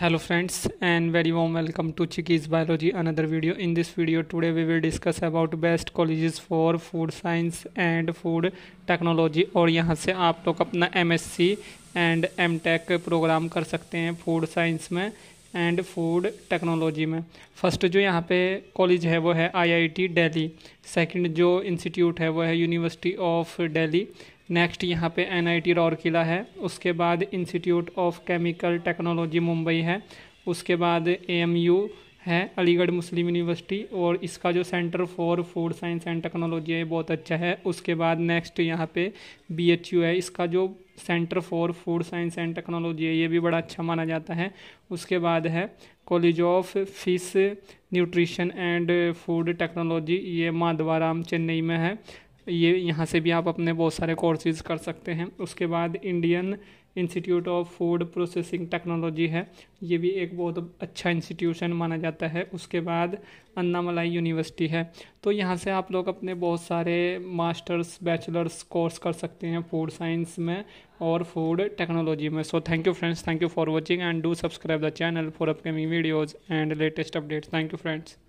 hello friends and very warm welcome to chiki's biology another video in this video today we will discuss about best colleges for food science and food technology और यहाँ से आप लोग अपना M S C and M tech program कर सकते हैं food science में एंड फूड टेक्नोलॉजी में फर्स्ट जो यहाँ पे कॉलेज है वो है आईआईटी दिल्ली सेकंड जो इंस्टीट्यूट है वो है यूनिवर्सिटी ऑफ दिल्ली नेक्स्ट यहाँ पे एनआईटी राउरकिला है उसके बाद institute of chemical technology Mumbai है उसके बाद ए है अलीगढ़ मुस्लिम यूनिवर्सिटी और इसका जो centre for food science and technology है बहुत अच्छा है उसके बाद नेक्स्ट यहाँ पे बी है इसका जो centre for food science and technology है ये भी बड़ा अच्छा माना जाता है उसके बाद है college of fish nutrition and food technology ये माधवाराम चेन्नई में है ये यहाँ से भी आप अपने बहुत सारे कोर्सेज कर सकते हैं उसके बाद Indian institute of food processing technology है ये भी एक बहुत अच्छा इंस्टीट्यूशन माना जाता है उसके बाद अन्नामलाई यूनिवर्सिटी है तो यहाँ से आप लोग अपने बहुत सारे मास्टर्स बैचलर्स कोर्स कर सकते हैं फूड साइंस में और फूड टेक्नोलॉजी में so thank you friends thank you for watching and do subscribe the channel for upcoming videos and latest updates thank you friends